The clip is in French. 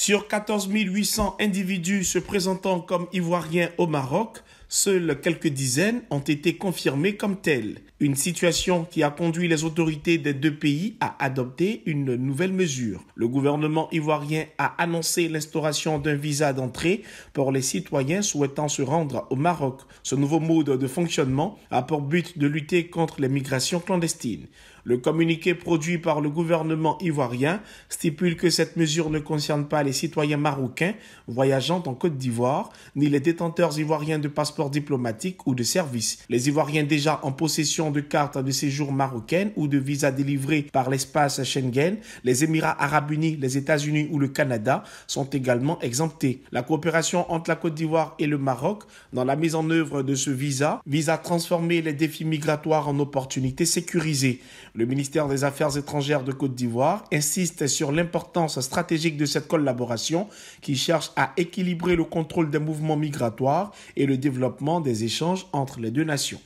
Sur 14 800 individus se présentant comme Ivoiriens au Maroc, seules quelques dizaines ont été confirmées comme telles. Une situation qui a conduit les autorités des deux pays à adopter une nouvelle mesure. Le gouvernement ivoirien a annoncé l'instauration d'un visa d'entrée pour les citoyens souhaitant se rendre au Maroc. Ce nouveau mode de fonctionnement a pour but de lutter contre les migrations clandestines. Le communiqué produit par le gouvernement ivoirien stipule que cette mesure ne concerne pas les citoyens marocains voyageant en Côte d'Ivoire, ni les détenteurs ivoiriens de passeports diplomatique ou de service. Les Ivoiriens déjà en possession de cartes de séjour marocaines ou de visas délivrés par l'espace Schengen, les Émirats arabes unis, les États-Unis ou le Canada sont également exemptés. La coopération entre la Côte d'Ivoire et le Maroc dans la mise en œuvre de ce visa vise à transformer les défis migratoires en opportunités sécurisées. Le ministère des Affaires étrangères de Côte d'Ivoire insiste sur l'importance stratégique de cette collaboration qui cherche à équilibrer le contrôle des mouvements migratoires et le développement des échanges entre les deux nations.